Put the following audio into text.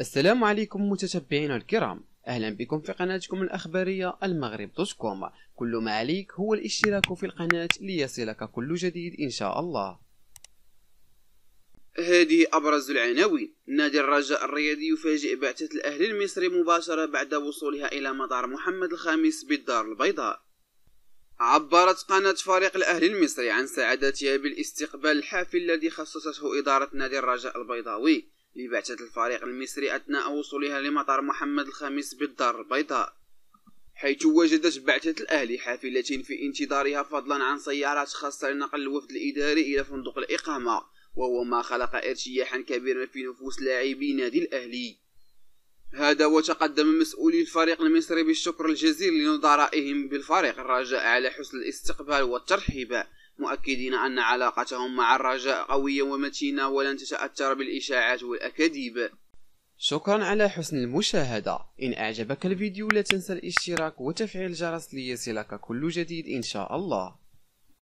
السلام عليكم متتبعينا الكرام اهلا بكم في قناتكم الاخباريه المغرب دوت كوم كل ما عليك هو الاشتراك في القناه ليصلك كل جديد ان شاء الله هذه ابرز العناوين نادي الرجاء الرياضي يفاجئ بعثه الاهلي المصري مباشره بعد وصولها الى مطار محمد الخامس بالدار البيضاء عبرت قناة فريق الأهلي المصري عن سعادتها بالاستقبال الحافل الذي خصصته إدارة نادي الرجاء البيضاوي لبعثة الفريق المصري أثناء وصولها لمطار محمد الخامس بالدار البيضاء حيث وجدت بعثة الأهلي حافلة في انتظارها فضلا عن سيارات خاصة لنقل الوفد الإداري إلى فندق الإقامة وهو ما خلق ارتياحا كبيرا في نفوس لاعبي نادي الأهلي هذا وتقدم مسؤولي الفريق المصري بالشكر الجزيل لنظرائهم بالفريق الرجاء على حسن الاستقبال والترحيب مؤكدين أن علاقتهم مع الرجاء قوية ومتينة ولن تتأثر بالإشاعات والأكاذيب شكرا على حسن المشاهدة إن أعجبك الفيديو لا تنسى الاشتراك وتفعيل الجرس ليصلك كل جديد إن شاء الله